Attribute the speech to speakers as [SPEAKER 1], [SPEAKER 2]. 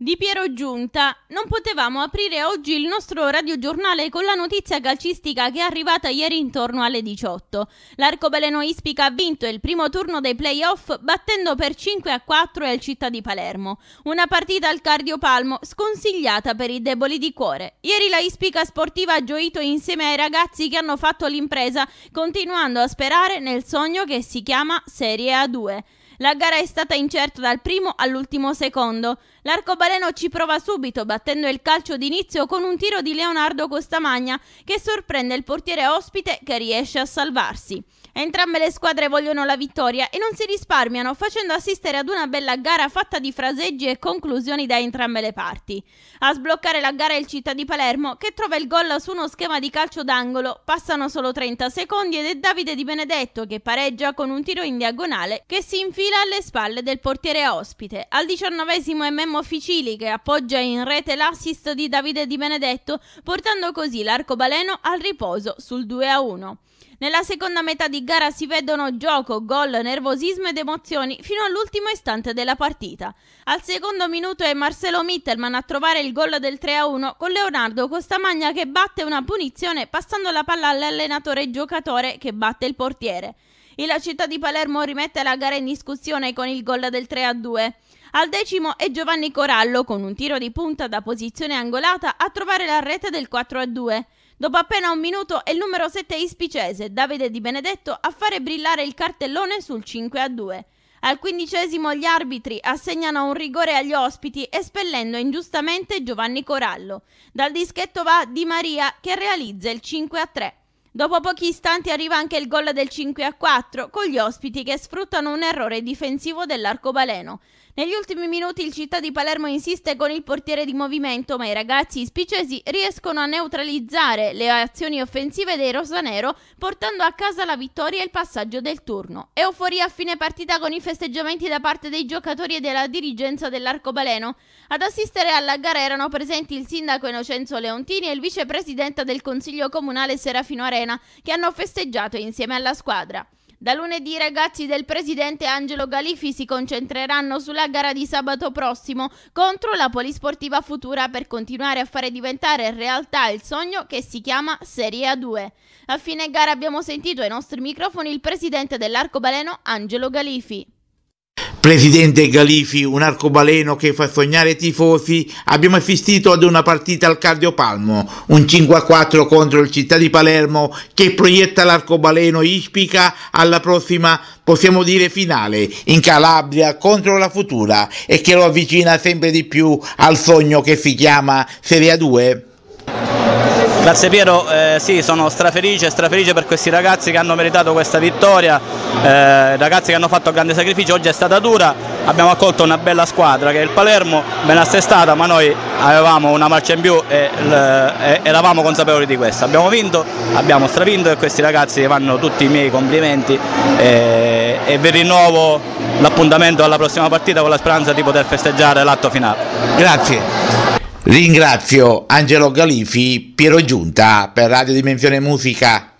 [SPEAKER 1] Di Piero Giunta, non potevamo aprire oggi il nostro radiogiornale con la notizia calcistica che è arrivata ieri intorno alle 18. L'arcobaleno Ispica ha vinto il primo turno dei playoff battendo per 5 a 4 il Città di Palermo. Una partita al cardiopalmo sconsigliata per i deboli di cuore. Ieri la Ispica sportiva ha gioito insieme ai ragazzi che hanno fatto l'impresa, continuando a sperare nel sogno che si chiama Serie A2. La gara è stata incerta dal primo all'ultimo secondo. L'arcobaleno ci prova subito battendo il calcio d'inizio con un tiro di Leonardo Costamagna che sorprende il portiere ospite che riesce a salvarsi. Entrambe le squadre vogliono la vittoria e non si risparmiano facendo assistere ad una bella gara fatta di fraseggi e conclusioni da entrambe le parti. A sbloccare la gara è il Città di Palermo che trova il gol su uno schema di calcio d'angolo, passano solo 30 secondi ed è Davide Di Benedetto che pareggia con un tiro in diagonale che si infila fila alle spalle del portiere ospite. Al diciannovesimo è Memmo Ficili che appoggia in rete l'assist di Davide Di Benedetto, portando così l'arcobaleno al riposo sul 2-1. Nella seconda metà di gara si vedono gioco, gol, nervosismo ed emozioni fino all'ultimo istante della partita. Al secondo minuto è Marcelo Mitterman a trovare il gol del 3-1 con Leonardo Costamagna che batte una punizione passando la palla all'allenatore giocatore che batte il portiere e la città di Palermo rimette la gara in discussione con il gol del 3-2. a Al decimo è Giovanni Corallo con un tiro di punta da posizione angolata a trovare la rete del 4-2. a Dopo appena un minuto è il numero 7 ispicese, Davide Di Benedetto, a fare brillare il cartellone sul 5-2. a Al quindicesimo gli arbitri assegnano un rigore agli ospiti espellendo ingiustamente Giovanni Corallo. Dal dischetto va Di Maria che realizza il 5 a 3. Dopo pochi istanti arriva anche il gol del 5 a 4, con gli ospiti che sfruttano un errore difensivo dell'arcobaleno. Negli ultimi minuti il Città di Palermo insiste con il portiere di movimento, ma i ragazzi spicesi riescono a neutralizzare le azioni offensive dei rosanero, portando a casa la vittoria e il passaggio del turno. Euforia a fine partita con i festeggiamenti da parte dei giocatori e della dirigenza dell'arcobaleno. Ad assistere alla gara erano presenti il sindaco Innocenzo Leontini e il vicepresidente del Consiglio Comunale Serafino Arena Arena che hanno festeggiato insieme alla squadra. Da lunedì i ragazzi del presidente Angelo Galifi si concentreranno sulla gara di sabato prossimo contro la Polisportiva Futura per continuare a fare diventare realtà il sogno che si chiama Serie A2. A fine gara abbiamo sentito ai nostri microfoni il presidente dell'Arcobaleno Angelo Galifi.
[SPEAKER 2] Presidente Galifi, un arcobaleno che fa sognare i tifosi, abbiamo assistito ad una partita al cardiopalmo, un 5-4 contro il Città di Palermo che proietta l'arcobaleno Ispica alla prossima, possiamo dire, finale in Calabria contro la Futura e che lo avvicina sempre di più al sogno che si chiama Serie A 2.
[SPEAKER 3] Grazie Piero, eh, sì sono strafelice, strafelice per questi ragazzi che hanno meritato questa vittoria, eh, ragazzi che hanno fatto grande sacrificio, oggi è stata dura, abbiamo accolto una bella squadra che è il Palermo, ben assestata ma noi avevamo una marcia in più e eh, eravamo consapevoli di questo, abbiamo vinto, abbiamo stravinto e questi ragazzi vanno tutti i miei complimenti eh, e vi rinnovo l'appuntamento alla prossima partita con la speranza di poter festeggiare l'atto finale.
[SPEAKER 2] Grazie. Ringrazio Angelo Galifi, Piero Giunta
[SPEAKER 3] per Radio Dimensione Musica.